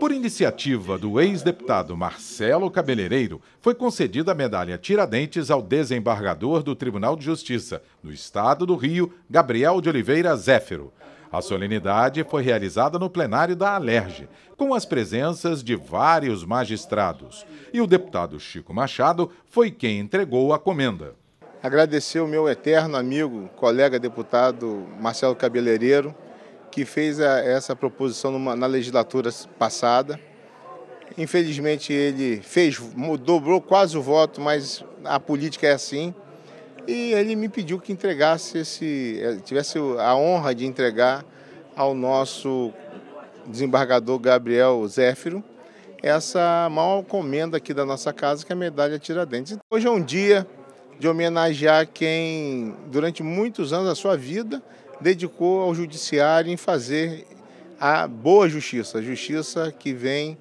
Por iniciativa do ex-deputado Marcelo Cabeleireiro, foi concedida a medalha Tiradentes ao desembargador do Tribunal de Justiça do Estado do Rio, Gabriel de Oliveira Zéfero. A solenidade foi realizada no plenário da Alerge, com as presenças de vários magistrados. E o deputado Chico Machado foi quem entregou a comenda. Agradecer o meu eterno amigo, colega deputado Marcelo Cabeleireiro, que fez a, essa proposição numa, na legislatura passada. Infelizmente ele fez, dobrou quase o voto, mas a política é assim. E ele me pediu que entregasse esse, eh, tivesse a honra de entregar ao nosso desembargador Gabriel Zéfiro essa maior comenda aqui da nossa casa, que é a medalha Tiradentes. Então, hoje é um dia de homenagear quem, durante muitos anos da sua vida, dedicou ao judiciário em fazer a boa justiça, a justiça que vem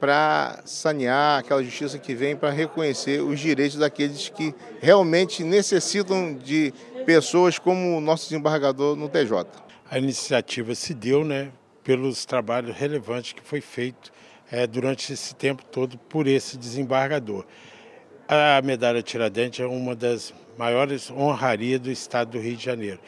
para sanear, aquela justiça que vem para reconhecer os direitos daqueles que realmente necessitam de pessoas como o nosso desembargador no TJ. A iniciativa se deu né, pelos trabalhos relevantes que foi feito é, durante esse tempo todo por esse desembargador. A medalha Tiradentes é uma das maiores honrarias do Estado do Rio de Janeiro.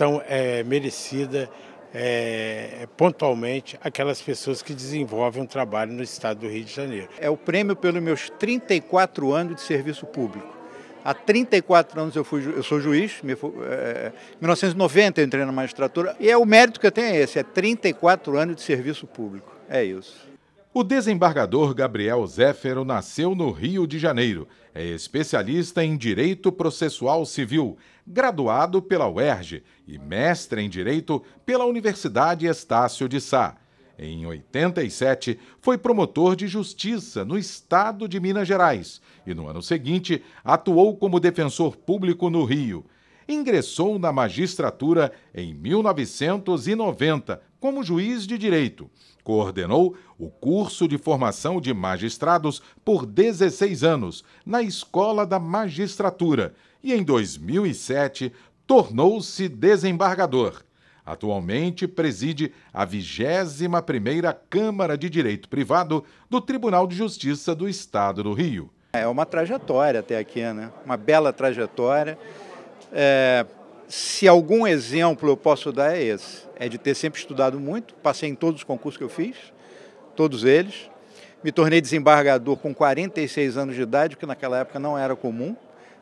Então, é merecida é, é, pontualmente aquelas pessoas que desenvolvem um trabalho no estado do Rio de Janeiro. É o prêmio pelos meus 34 anos de serviço público. Há 34 anos eu, fui, eu sou juiz, é, em é, 1990 eu entrei na magistratura, e é o mérito que eu tenho é esse, é 34 anos de serviço público. É isso. O desembargador Gabriel Zéfero nasceu no Rio de Janeiro. É especialista em Direito Processual Civil, graduado pela UERJ e mestre em Direito pela Universidade Estácio de Sá. Em 87, foi promotor de justiça no estado de Minas Gerais e, no ano seguinte, atuou como defensor público no Rio ingressou na magistratura em 1990 como juiz de direito. Coordenou o curso de formação de magistrados por 16 anos na Escola da Magistratura e, em 2007, tornou-se desembargador. Atualmente preside a 21ª Câmara de Direito Privado do Tribunal de Justiça do Estado do Rio. É uma trajetória até aqui, né? Uma bela trajetória. É, se algum exemplo eu posso dar é esse, é de ter sempre estudado muito, passei em todos os concursos que eu fiz, todos eles. Me tornei desembargador com 46 anos de idade, que naquela época não era comum.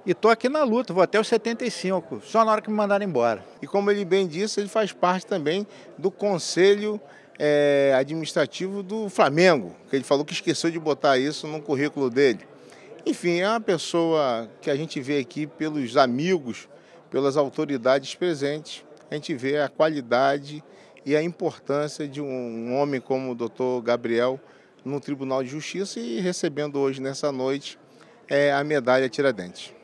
E estou aqui na luta, vou até os 75, só na hora que me mandaram embora. E como ele bem disse, ele faz parte também do Conselho é, Administrativo do Flamengo, que ele falou que esqueceu de botar isso no currículo dele. Enfim, é uma pessoa que a gente vê aqui pelos amigos, pelas autoridades presentes, a gente vê a qualidade e a importância de um homem como o doutor Gabriel no Tribunal de Justiça e recebendo hoje, nessa noite, é, a medalha Tiradentes.